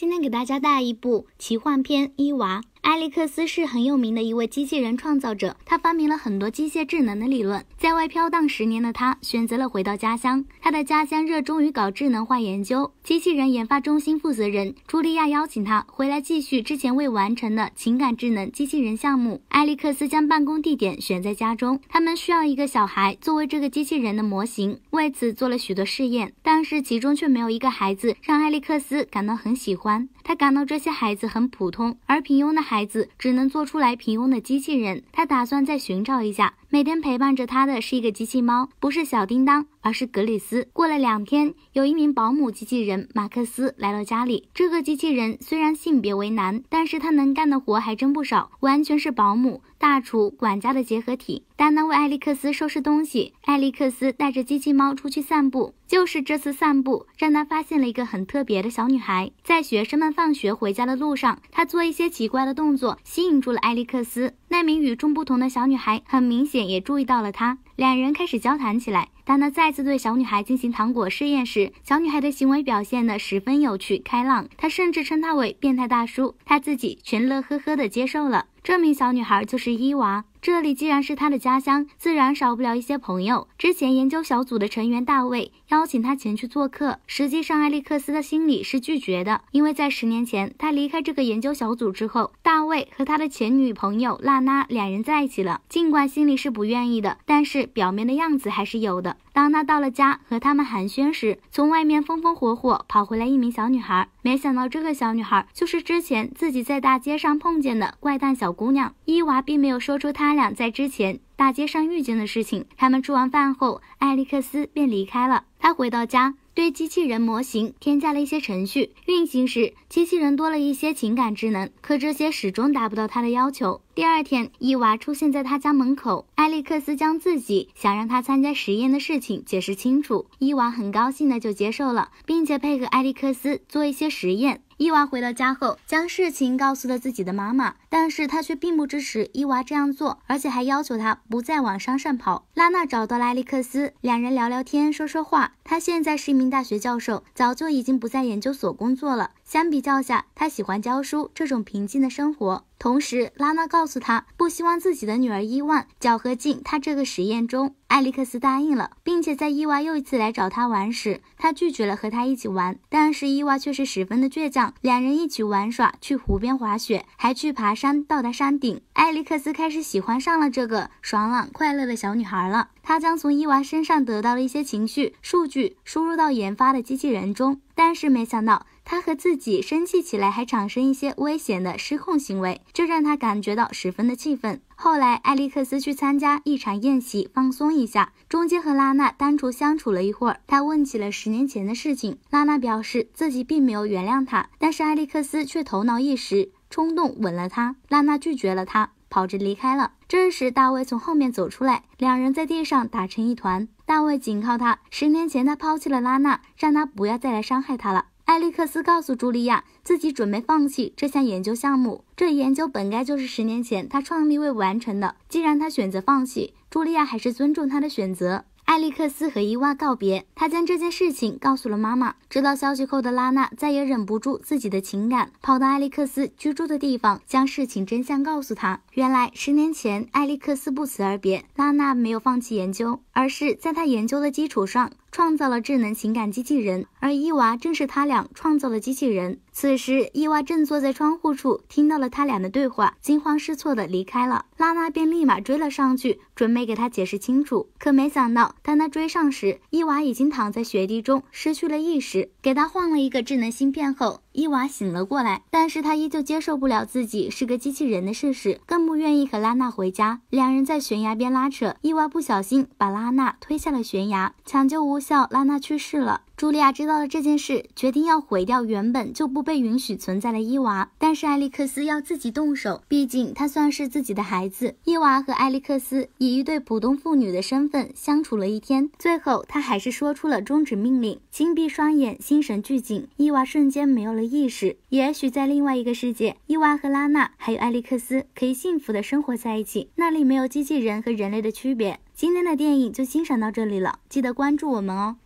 今天给大家带一部奇幻片《伊娃》。艾利克斯是很有名的一位机器人创造者，他发明了很多机械智能的理论。在外飘荡十年的他，选择了回到家乡。他的家乡热衷于搞智能化研究，机器人研发中心负责人朱莉亚邀请他回来继续之前未完成的情感智能机器人项目。艾利克斯将办公地点选在家中，他们需要一个小孩作为这个机器人的模型，为此做了许多试验，但是其中却没有一个孩子让艾利克斯感到很喜欢。他感到这些孩子很普通，而平庸的孩。孩子只能做出来平庸的机器人。他打算再寻找一下。每天陪伴着他的是一个机器猫，不是小叮当，而是格里斯。过了两天，有一名保姆机器人马克思来到家里。这个机器人虽然性别为男，但是他能干的活还真不少，完全是保姆、大厨、管家的结合体。丹丹为艾利克斯收拾东西，艾利克斯带着机器猫出去散步。就是这次散步，让他发现了一个很特别的小女孩。在学生们放学回家的路上，他做一些奇怪的动作，吸引住了艾利克斯。那名与众不同的小女孩，很明显。也注意到了他，两人开始交谈起来。当他再次对小女孩进行糖果试验时，小女孩的行为表现得十分有趣、开朗，她甚至称他为“变态大叔”，他自己全乐呵呵地接受了。这名小女孩就是伊娃。这里既然是他的家乡，自然少不了一些朋友。之前研究小组的成员大卫邀请他前去做客。实际上，艾利克斯的心里是拒绝的，因为在十年前他离开这个研究小组之后，大卫和他的前女朋友娜娜两人在一起了。尽管心里是不愿意的，但是表面的样子还是有的。当他到了家和他们寒暄时，从外面风风火火跑回来一名小女孩。没想到这个小女孩就是之前自己在大街上碰见的怪诞小姑娘伊娃，并没有说出她。他俩在之前大街上遇见的事情。他们吃完饭后，艾利克斯便离开了。他回到家，对机器人模型添加了一些程序。运行时，机器人多了一些情感智能，可这些始终达不到他的要求。第二天，伊娃出现在他家门口。艾利克斯将自己想让他参加实验的事情解释清楚，伊娃很高兴的就接受了，并且配合艾利克斯做一些实验。伊娃回到家后，将事情告诉了自己的妈妈，但是她却并不支持伊娃这样做，而且还要求她不再往山上跑。拉娜找到艾利克斯，两人聊聊天，说说话。他现在是一名大学教授，早就已经不在研究所工作了。相比较下，他喜欢教书这种平静的生活。同时，拉娜告诉他，不希望自己的女儿伊万搅和进他这个实验中。艾利克斯答应了，并且在伊娃又一次来找他玩时，他拒绝了和他一起玩。但是伊娃却是十分的倔强，两人一起玩耍，去湖边滑雪，还去爬山，到达山顶。艾利克斯开始喜欢上了这个爽朗快乐的小女孩了。他将从伊娃身上得到的一些情绪数据输入到研发的机器人中，但是没想到。他和自己生气起来，还产生一些危险的失控行为，这让他感觉到十分的气愤。后来，艾利克斯去参加一场宴席，放松一下，中间和拉娜单独相处了一会儿。他问起了十年前的事情，拉娜表示自己并没有原谅他，但是艾利克斯却头脑一时冲动吻了她，拉娜拒绝了他，跑着离开了。这时，大卫从后面走出来，两人在地上打成一团。大卫警告他，十年前他抛弃了拉娜，让他不要再来伤害他了。艾利克斯告诉茱莉亚，自己准备放弃这项研究项目。这研究本该就是十年前他创立未完成的。既然他选择放弃，茱莉亚还是尊重他的选择。艾利克斯和伊娃告别，他将这件事情告诉了妈妈。知道消息后的拉娜再也忍不住自己的情感，跑到艾利克斯居住的地方，将事情真相告诉他。原来十年前，艾利克斯不辞而别，拉娜没有放弃研究。而是在他研究的基础上创造了智能情感机器人，而伊娃正是他俩创造的机器人。此时，伊娃正坐在窗户处，听到了他俩的对话，惊慌失措地离开了。拉拉便立马追了上去，准备给他解释清楚。可没想到，当他追上时，伊娃已经躺在雪地中，失去了意识。给他换了一个智能芯片后。伊娃醒了过来，但是她依旧接受不了自己是个机器人的事实，更不愿意和拉娜回家。两人在悬崖边拉扯，伊娃不小心把拉娜推下了悬崖，抢救无效，拉娜去世了。茱莉亚知道了这件事，决定要毁掉原本就不被允许存在的伊娃。但是艾利克斯要自己动手，毕竟他算是自己的孩子。伊娃和艾利克斯以一对普通妇女的身份相处了一天，最后他还是说出了终止命令，紧闭双眼，心神俱紧。伊娃瞬间没有了意识。也许在另外一个世界，伊娃和拉娜还有艾利克斯可以幸福的生活在一起，那里没有机器人和人类的区别。今天的电影就欣赏到这里了，记得关注我们哦。